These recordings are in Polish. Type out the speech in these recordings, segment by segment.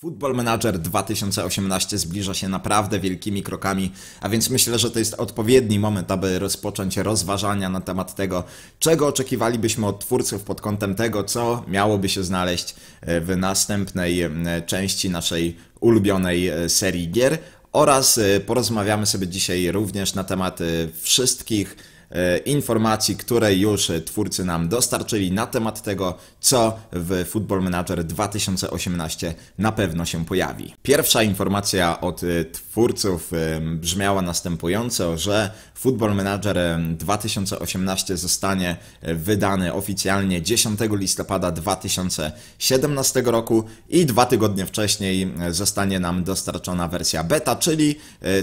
Football Manager 2018 zbliża się naprawdę wielkimi krokami, a więc myślę, że to jest odpowiedni moment, aby rozpocząć rozważania na temat tego, czego oczekiwalibyśmy od twórców pod kątem tego, co miałoby się znaleźć e, w następnej e, części naszej ulubionej e, serii gier. Oraz porozmawiamy sobie dzisiaj również na temat wszystkich E, informacji, które już twórcy nam dostarczyli na temat tego, co w Football Manager 2018 na pewno się pojawi. Pierwsza informacja od e, twórców e, brzmiała następująco, że Football Manager 2018 zostanie wydany oficjalnie 10 listopada 2017 roku i dwa tygodnie wcześniej zostanie nam dostarczona wersja beta, czyli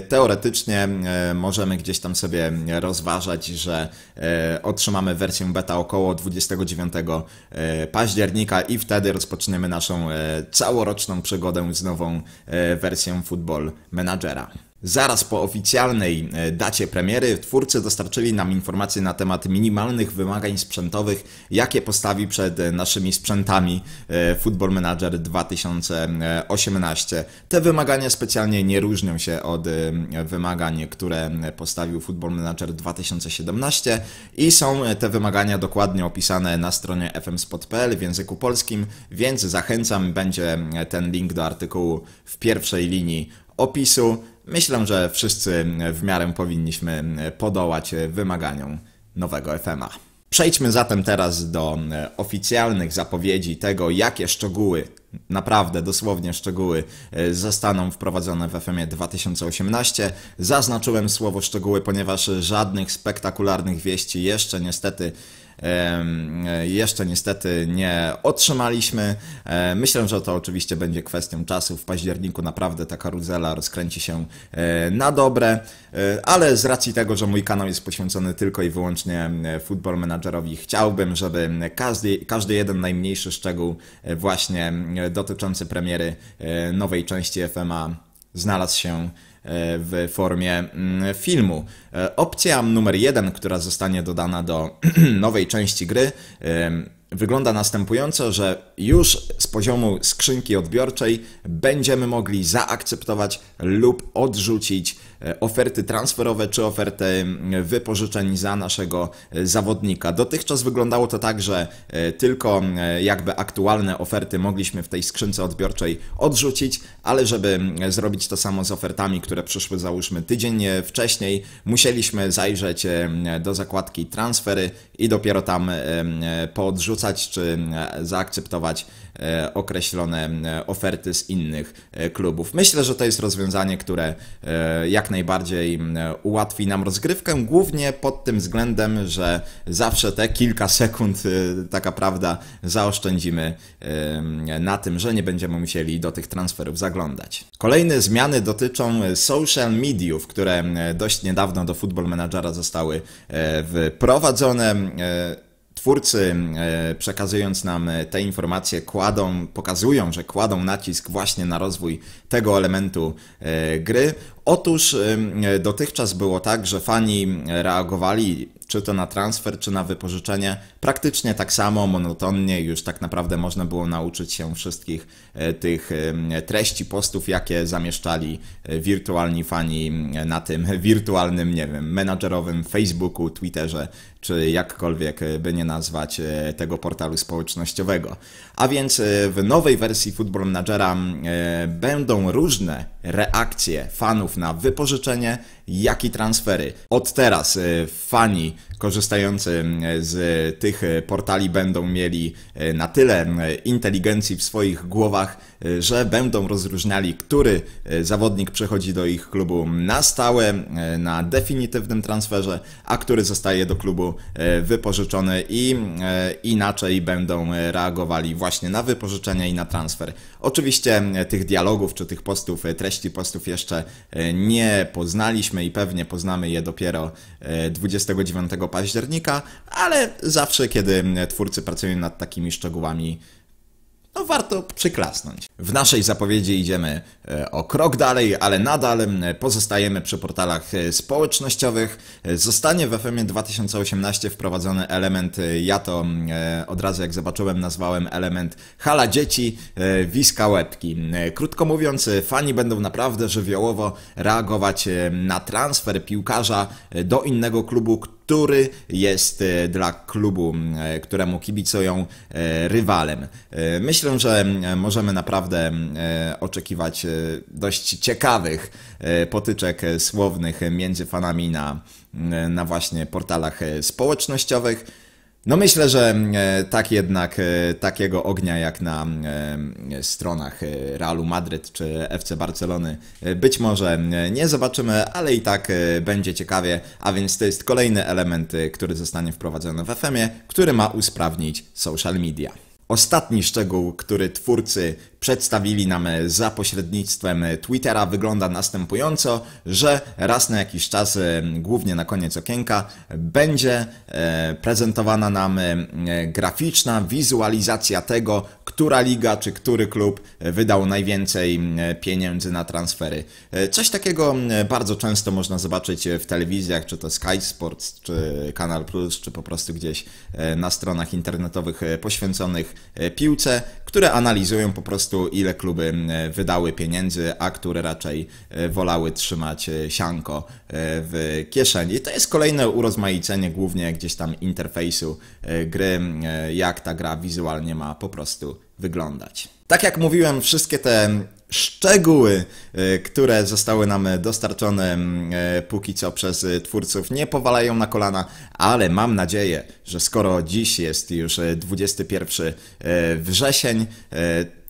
teoretycznie możemy gdzieś tam sobie rozważać, że e, otrzymamy wersję beta około 29 e, października i wtedy rozpoczniemy naszą e, całoroczną przygodę z nową wersją Football Managera. Zaraz po oficjalnej e, dacie premiery twórcy dostarczyli nam informacje na temat minimalnych wymagań sprzętowych, jakie postawi przed e, naszymi sprzętami e, Football Manager 2018. Te wymagania specjalnie nie różnią się od wymagań, które postawił Football Manager 2017 i są te wymagania dokładnie opisane na stronie fmspot.pl w języku polskim, więc zachęcam, będzie ten link do artykułu w pierwszej linii opisu. Myślę, że wszyscy w miarę powinniśmy podołać wymaganiom nowego FMA. Przejdźmy zatem teraz do oficjalnych zapowiedzi tego, jakie szczegóły, naprawdę dosłownie szczegóły, zostaną wprowadzone w FM 2018. Zaznaczyłem słowo szczegóły, ponieważ żadnych spektakularnych wieści jeszcze niestety nie E, jeszcze niestety nie otrzymaliśmy. E, myślę, że to oczywiście będzie kwestią czasu. W październiku naprawdę ta karuzela rozkręci się e, na dobre, ale z racji tego, że mój kanał jest poświęcony tylko i wyłącznie football menadżerowi, chciałbym, żeby każdy, każdy jeden najmniejszy szczegół właśnie dotyczący premiery nowej części FMA znalazł się w formie mm, filmu. E, opcja numer jeden, która zostanie dodana do nowej części gry, wygląda następująco, że już z poziomu skrzynki odbiorczej będziemy mogli zaakceptować lub odrzucić E, oferty transferowe czy oferty wypożyczeń za naszego e, zawodnika. Dotychczas wyglądało to tak, że e, tylko jakby aktualne oferty mogliśmy w tej skrzynce odbiorczej odrzucić, ale żeby zrobić to samo z ofertami, które przyszły załóżmy tydzień wcześniej, musieliśmy zajrzeć do zakładki transfery i dopiero tam podrzucać czy zaakceptować E, określone e, oferty z innych e, klubów. Myślę, że to jest rozwiązanie, które jak najbardziej ułatwi nam rozgrywkę, głównie pod tym względem, że zawsze te kilka sekund, taka prawda, zaoszczędzimy na tym, że nie będziemy musieli do tych transferów zaglądać. Kolejne zmiany dotyczą social mediów, które dość niedawno do Football Managera zostały wprowadzone twórcy, e, przekazując nam e, te informacje, kładą, pokazują, że kładą nacisk właśnie na rozwój tego elementu e, gry. Otóż dotychczas było tak, że fani reagowali czy to na transfer, czy na wypożyczenie praktycznie tak samo, monotonnie. Już tak naprawdę można było nauczyć się wszystkich e, tych treści postów, jakie zamieszczali e, wirtualni fani na tym wirtualnym, nie wiem, menadżerowym Facebooku, Twitterze, czy jakkolwiek e, by nie nazwać tego portalu społecznościowego. A więc w nowej wersji Football Managera będą różne reakcje fanów na wypożyczenie jak i transfery. Od teraz e, fani korzystający z tych e, portali będą mieli e, na tyle inteligencji w swoich głowach, że będą rozróżniali, który zawodnik przechodzi do ich klubu na stałe, na definitywnym transferze, a który zostaje do klubu wypożyczony i inaczej będą reagowali właśnie na wypożyczenie i na transfer. Oczywiście tych dialogów czy tych postów, treści postów jeszcze nie poznaliśmy i pewnie poznamy je dopiero 29 e, października, ale zawsze, kiedy e, twórcy pracują nad takimi szczegółami, no warto przyklasnąć. W naszej zapowiedzi idziemy e, o krok dalej, ale nadal pozostajemy przy portalach e, społecznościowych. Zostanie w FM 2018 wprowadzony element, e, ja to od razu jak zobaczyłem nazwałem element hala dzieci, wiska łebki. Krótko mówiąc, fani będą naprawdę żywiołowo reagować na transfer piłkarza do innego klubu, który jest e, dla klubu, e, któremu kibicują, e, rywalem. Myślę, że możemy naprawdę oczekiwać dość ciekawych potyczek słownych między fanami na, na właśnie portalach społecznościowych. No myślę, że mm, e, tak jednak e, takiego ognia jak na mm, e, stronach Realu Madryt czy FC Barcelony być może mm, nie zobaczymy, ale i tak będzie ciekawie, a więc to jest kolejny element, który zostanie wprowadzony w FM-ie, który ma usprawnić social media. Ostatni szczegół, który twórcy przedstawili nam e, za pośrednictwem e, Twittera, wygląda następująco, że raz na jakiś czas, e, głównie na koniec okienka, będzie prezentowana nam graficzna wizualizacja tego, która liga czy który klub wydał najwięcej pieniędzy na transfery. Coś takiego bardzo często można zobaczyć w telewizjach, czy to Sky Sports, czy Kanal Plus, czy po prostu gdzieś na stronach internetowych poświęconych piłce, które analizują po prostu prostu ile kluby mm, wydały pieniędzy, a które raczej e, wolały trzymać e, sianko e, w kieszeni. I to jest kolejne urozmaicenie głównie gdzieś tam interfejsu gry, jak ta gra wizualnie ma po prostu wyglądać. Tak jak mówiłem, wszystkie te szczegóły, które zostały nam dostarczone póki co przez twórców, nie powalają na kolana, ale mam nadzieję, że skoro dziś jest już 21 wrzesień,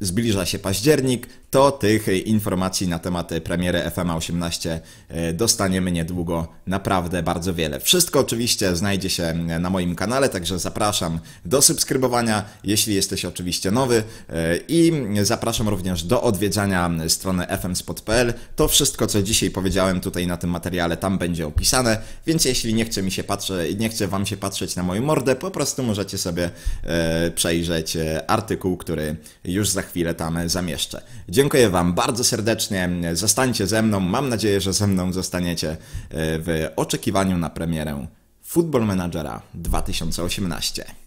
zbliża się październik, to tych informacji na temat premiery FM18 e, dostaniemy niedługo naprawdę bardzo wiele. Wszystko oczywiście znajdzie się na moim kanale, także zapraszam do subskrybowania, jeśli jesteś oczywiście nowy e, i zapraszam również do odwiedzania strony fmspot.pl. To wszystko, co dzisiaj powiedziałem tutaj na tym materiale, tam będzie opisane, więc jeśli nie chce mi się patrzeć, nie chce wam się patrzeć na moją mordę, po prostu możecie sobie e, przejrzeć artykuł, który już za chwilę chwilę tam zamieszczę. Dziękuję Wam bardzo serdecznie, zostańcie ze mną, mam nadzieję, że ze mną zostaniecie e, w oczekiwaniu na premierę Football Managera 2018.